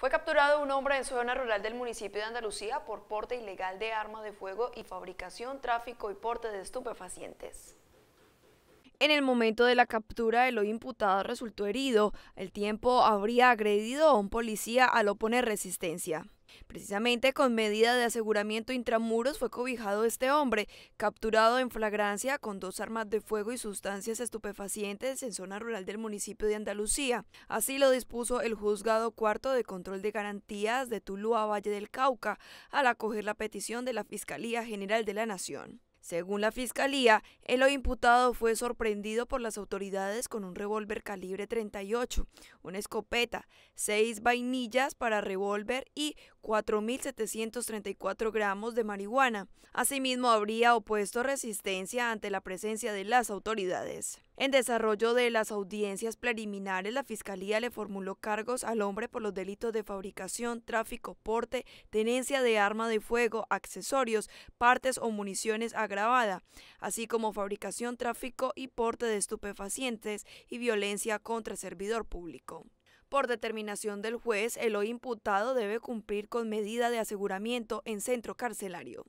Fue capturado un hombre en zona rural del municipio de Andalucía por porte ilegal de armas de fuego y fabricación, tráfico y porte de estupefacientes. En el momento de la captura, el hoy imputado resultó herido. El tiempo habría agredido a un policía al oponer resistencia. Precisamente con medida de aseguramiento intramuros fue cobijado este hombre, capturado en flagrancia con dos armas de fuego y sustancias estupefacientes en zona rural del municipio de Andalucía. Así lo dispuso el juzgado cuarto de control de garantías de Tuluá, Valle del Cauca, al acoger la petición de la Fiscalía General de la Nación. Según la fiscalía, el imputado fue sorprendido por las autoridades con un revólver calibre 38, una escopeta, seis vainillas para revólver y 4.734 gramos de marihuana. Asimismo, habría opuesto resistencia ante la presencia de las autoridades. En desarrollo de las audiencias preliminares, la Fiscalía le formuló cargos al hombre por los delitos de fabricación, tráfico, porte, tenencia de arma de fuego, accesorios, partes o municiones agravada, así como fabricación, tráfico y porte de estupefacientes y violencia contra servidor público. Por determinación del juez, el hoy imputado debe cumplir con medida de aseguramiento en centro carcelario.